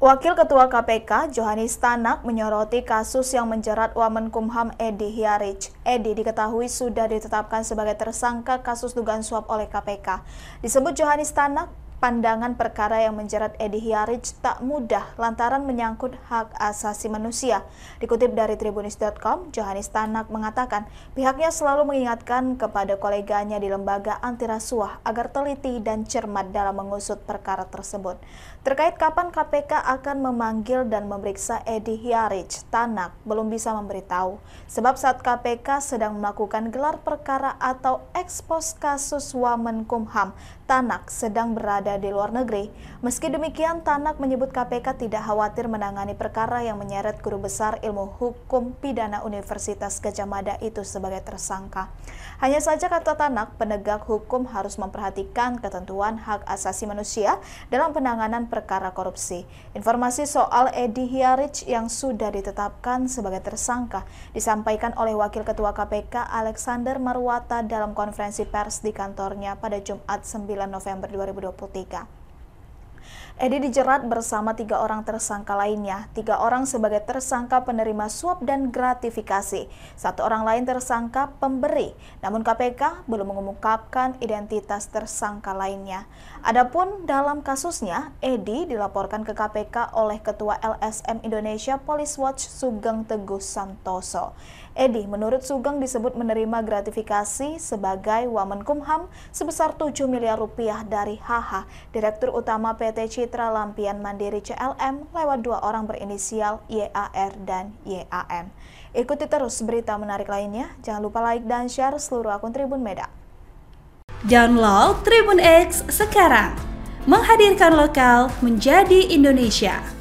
Wakil Ketua KPK Johanis Tanak menyoroti kasus yang menjerat Wamenkumham Edi Hiarich. Edi diketahui sudah ditetapkan sebagai tersangka kasus dugaan suap oleh KPK. Disebut Johanis Tanak pandangan perkara yang menjerat Edi Hiaric tak mudah lantaran menyangkut hak asasi manusia. Dikutip dari tribunis.com, Johanis Tanak mengatakan pihaknya selalu mengingatkan kepada koleganya di lembaga antirasuah agar teliti dan cermat dalam mengusut perkara tersebut. Terkait kapan KPK akan memanggil dan memeriksa Edi Hiaric, Tanak belum bisa memberitahu. Sebab saat KPK sedang melakukan gelar perkara atau ekspos kasus Wamenkumham, Tanak sedang berada berada di luar negeri. Meski demikian, Tanak menyebut KPK tidak khawatir menangani perkara yang menyeret guru besar ilmu hukum pidana Universitas Gajah Mada itu sebagai tersangka. Hanya saja kata Tanak, penegak hukum harus memperhatikan ketentuan hak asasi manusia dalam penanganan perkara korupsi. Informasi soal Edi Hiarich yang sudah ditetapkan sebagai tersangka disampaikan oleh Wakil Ketua KPK Alexander Marwata dalam konferensi pers di kantornya pada Jumat 9 November 2023. práctica. Edi dijerat bersama tiga orang tersangka lainnya, tiga orang sebagai tersangka penerima suap dan gratifikasi, satu orang lain tersangka pemberi. Namun KPK belum mengungkapkan identitas tersangka lainnya. Adapun dalam kasusnya, Edi dilaporkan ke KPK oleh Ketua LSM Indonesia Police Watch Sugeng Teguh Santoso. Edi menurut Sugeng disebut menerima gratifikasi sebagai Wamenkumham sebesar 7 miliar rupiah dari HH, Direktur Utama PT Cita Mitra Lampian Mandiri CLM lewat dua orang berinisial YAR dan YAM. Ikuti terus berita menarik lainnya. Jangan lupa like dan share seluruh akun Tribun Medan. Download Tribun X sekarang. Menghadirkan lokal menjadi Indonesia.